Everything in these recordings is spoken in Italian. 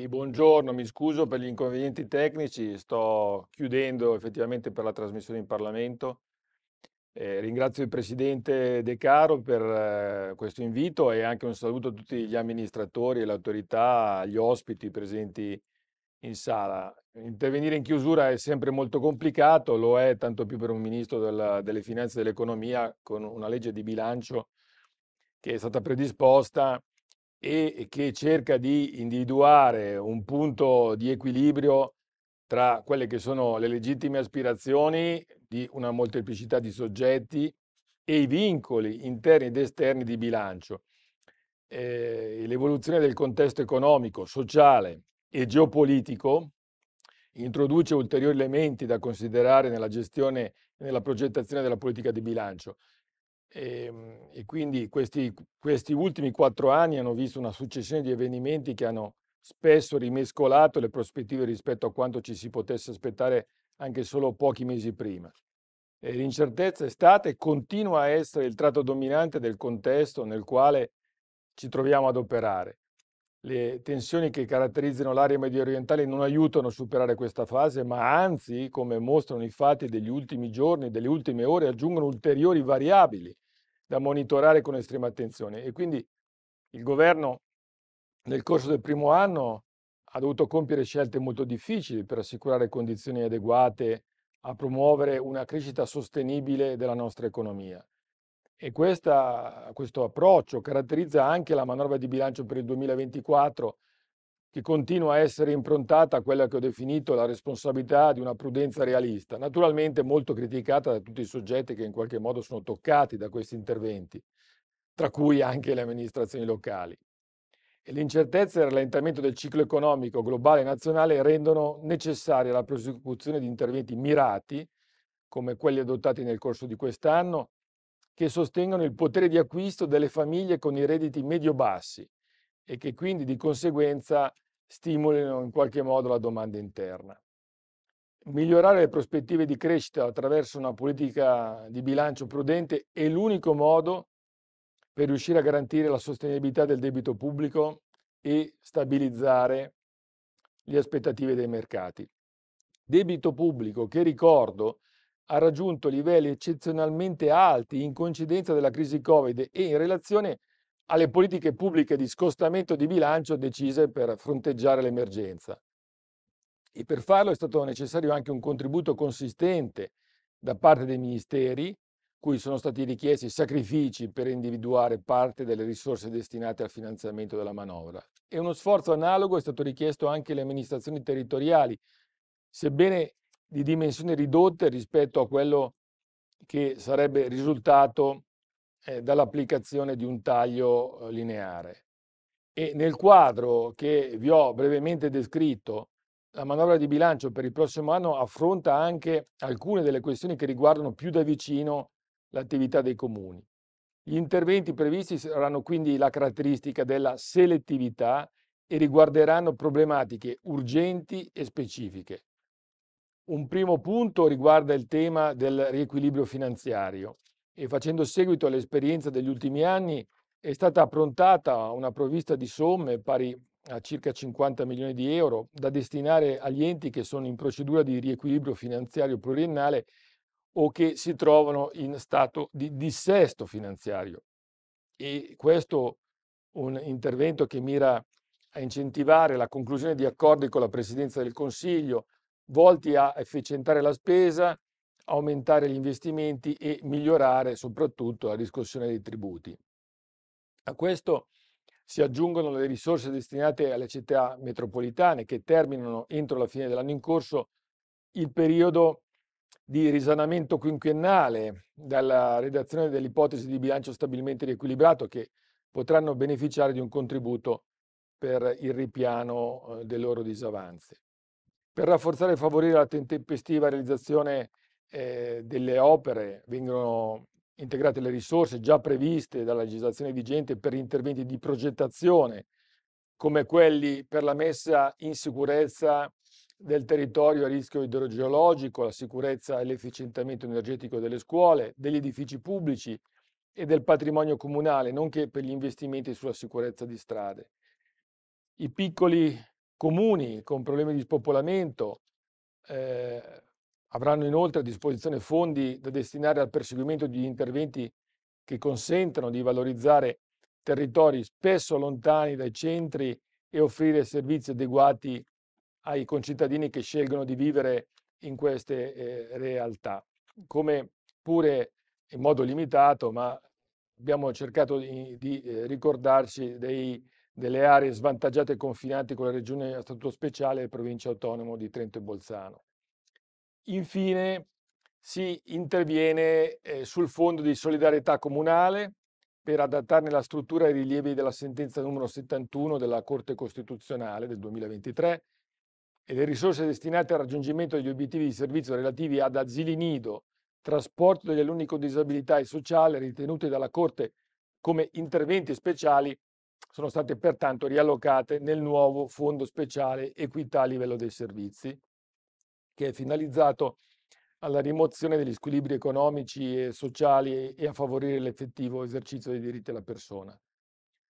Sì, buongiorno, mi scuso per gli inconvenienti tecnici, sto chiudendo effettivamente per la trasmissione in Parlamento. Eh, ringrazio il Presidente De Caro per eh, questo invito e anche un saluto a tutti gli amministratori, le autorità, gli ospiti presenti in sala. Intervenire in chiusura è sempre molto complicato, lo è tanto più per un Ministro della, delle Finanze e dell'Economia con una legge di bilancio che è stata predisposta e che cerca di individuare un punto di equilibrio tra quelle che sono le legittime aspirazioni di una molteplicità di soggetti e i vincoli interni ed esterni di bilancio. Eh, l'evoluzione del contesto economico, sociale e geopolitico introduce ulteriori elementi da considerare nella gestione e nella progettazione della politica di bilancio. E, ehm, e quindi questi, questi ultimi quattro anni hanno visto una successione di avvenimenti che hanno spesso rimescolato le prospettive rispetto a quanto ci si potesse aspettare anche solo pochi mesi prima. E l'incertezza è stata e continua a essere il tratto dominante del contesto nel quale ci troviamo ad operare le tensioni che caratterizzano l'area medio orientale non aiutano a superare questa fase, ma anzi, come mostrano i fatti degli ultimi giorni, delle ultime ore, aggiungono ulteriori variabili da monitorare con estrema attenzione. E quindi il governo nel corso del primo anno ha dovuto compiere scelte molto difficili per assicurare condizioni adeguate a promuovere una crescita sostenibile della nostra economia e questa, questo approccio caratterizza anche la manovra di bilancio per il 2024 che continua a essere improntata a quella che ho definito la responsabilità di una prudenza realista, naturalmente molto criticata da tutti i soggetti che in qualche modo sono toccati da questi interventi, tra cui anche le amministrazioni locali. E l'incertezza e il rallentamento del ciclo economico globale e nazionale rendono necessaria la prosecuzione di interventi mirati, come quelli adottati nel corso di quest'anno, che sostengono il potere di acquisto delle famiglie con i redditi medio-bassi e che quindi di conseguenza stimolino in qualche modo la domanda interna. Migliorare le prospettive di crescita attraverso una politica di bilancio prudente è l'unico modo per riuscire a garantire la sostenibilità del debito pubblico e stabilizzare le aspettative dei mercati. Debito pubblico che, ricordo, ha raggiunto livelli eccezionalmente alti in coincidenza della crisi Covid e in relazione alle politiche pubbliche di scostamento di bilancio decise per fronteggiare l'emergenza. E per farlo è stato necessario anche un contributo consistente da parte dei ministeri, cui sono stati richiesti sacrifici per individuare parte delle risorse destinate al finanziamento della manovra. E uno sforzo analogo è stato richiesto anche alle amministrazioni territoriali, sebbene di dimensioni ridotte rispetto a quello che sarebbe risultato eh, dall'applicazione di un taglio eh, lineare. E nel quadro che vi ho brevemente descritto, la manovra di bilancio per il prossimo anno affronta anche alcune delle questioni che riguardano più da vicino l'attività dei comuni. Gli interventi previsti saranno quindi la caratteristica della selettività e riguarderanno problematiche urgenti e specifiche. Un primo punto riguarda il tema del riequilibrio finanziario e facendo seguito all'esperienza degli ultimi anni è stata approntata una provvista di somme pari a circa 50 milioni di euro da destinare agli enti che sono in procedura di riequilibrio finanziario pluriennale o che si trovano in stato di dissesto finanziario. E questo è un intervento che mira a incentivare la conclusione di accordi con la Presidenza del Consiglio, volti a efficientare la spesa, aumentare gli investimenti e migliorare soprattutto la riscossione dei tributi. A questo si aggiungono le risorse destinate alle città metropolitane che terminano entro la fine dell'anno in corso il periodo di risanamento quinquennale dalla redazione dell'ipotesi di bilancio stabilmente riequilibrato che potranno beneficiare di un contributo per il ripiano eh, dei loro disavanzi. Per rafforzare e favorire la tempestiva realizzazione eh, delle opere vengono integrate le risorse già previste dalla legislazione vigente per interventi di progettazione, come quelli per la messa in sicurezza del territorio a rischio idrogeologico, la sicurezza e l'efficientamento energetico delle scuole, degli edifici pubblici e del patrimonio comunale, nonché per gli investimenti sulla sicurezza di strade. I piccoli comuni con problemi di spopolamento eh, avranno inoltre a disposizione fondi da destinare al perseguimento di interventi che consentano di valorizzare territori spesso lontani dai centri e offrire servizi adeguati ai concittadini che scelgono di vivere in queste eh, realtà. Come pure in modo limitato, ma abbiamo cercato di, di eh, ricordarci dei delle aree svantaggiate e confinanti con la regione a statuto speciale e provincia autonomo di Trento e Bolzano. Infine si interviene eh, sul fondo di solidarietà comunale per adattarne la struttura ai rilievi della sentenza numero 71 della Corte Costituzionale del 2023 e le risorse destinate al raggiungimento degli obiettivi di servizio relativi ad asili nido, trasporto degli alunni con disabilità e sociale ritenuti dalla Corte come interventi speciali sono state pertanto riallocate nel nuovo fondo speciale equità a livello dei servizi, che è finalizzato alla rimozione degli squilibri economici e sociali e a favorire l'effettivo esercizio dei diritti della persona.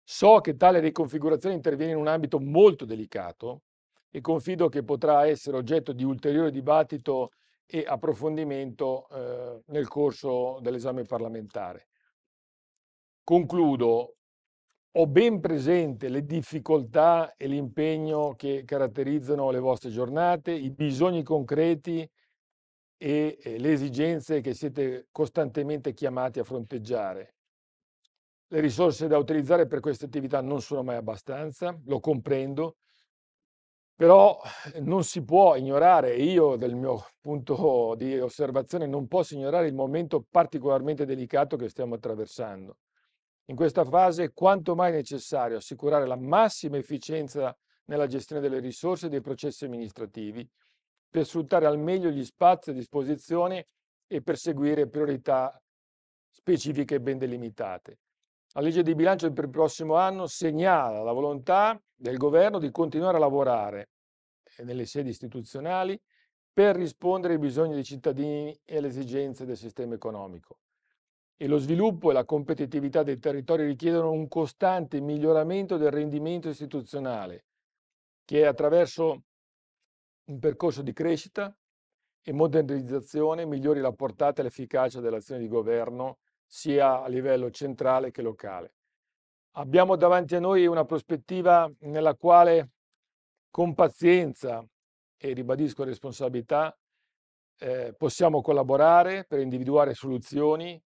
So che tale riconfigurazione interviene in un ambito molto delicato e confido che potrà essere oggetto di ulteriore dibattito e approfondimento eh, nel corso dell'esame parlamentare. Concludo ho ben presente le difficoltà e l'impegno che caratterizzano le vostre giornate, i bisogni concreti e eh, le esigenze che siete costantemente chiamati a fronteggiare. Le risorse da utilizzare per queste attività non sono mai abbastanza, lo comprendo, però eh, non si può ignorare, io dal mio punto di osservazione non posso ignorare il momento particolarmente delicato che stiamo attraversando. In questa fase è quanto mai necessario assicurare la massima efficienza nella gestione delle risorse e dei processi amministrativi per sfruttare al meglio gli spazi a disposizione e perseguire priorità specifiche ben delimitate. La legge di bilancio per il prossimo anno segnala la volontà del governo di continuare a lavorare eh, nelle sedi istituzionali per rispondere ai bisogni dei cittadini e alle esigenze del sistema economico e lo sviluppo e la competitività dei territori richiedono un costante miglioramento del rendimento istituzionale, che è attraverso un percorso di crescita e modernizzazione migliori la portata e l'efficacia dell'azione di governo sia a livello centrale che locale. Abbiamo davanti a noi una prospettiva nella quale con pazienza e ribadisco responsabilità eh, possiamo collaborare per individuare soluzioni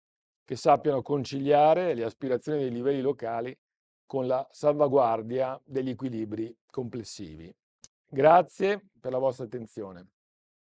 che sappiano conciliare le aspirazioni dei livelli locali con la salvaguardia degli equilibri complessivi. Grazie per la vostra attenzione.